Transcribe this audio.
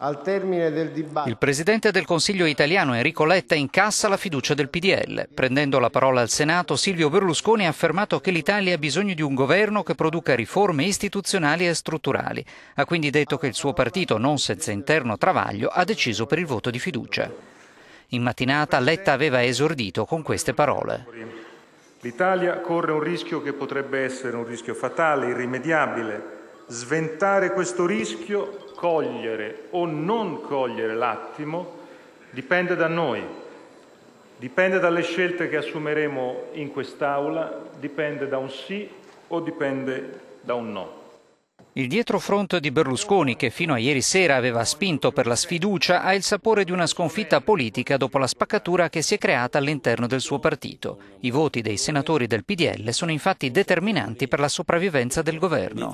al termine del dibattito. Il presidente del Consiglio italiano Enrico Letta incassa la fiducia del PDL. Prendendo la parola al Senato, Silvio Berlusconi ha affermato che l'Italia ha bisogno di un governo che produca riforme istituzionali e strutturali. Ha quindi detto che il suo partito, non senza interno travaglio, ha deciso per il voto di fiducia. In mattinata Letta aveva esordito con queste parole. L'Italia corre un rischio che potrebbe essere un rischio fatale, irrimediabile. Sventare questo rischio cogliere o non cogliere l'attimo dipende da noi, dipende dalle scelte che assumeremo in quest'Aula, dipende da un sì o dipende da un no. Il dietrofront di Berlusconi, che fino a ieri sera aveva spinto per la sfiducia, ha il sapore di una sconfitta politica dopo la spaccatura che si è creata all'interno del suo partito. I voti dei senatori del PDL sono infatti determinanti per la sopravvivenza del governo.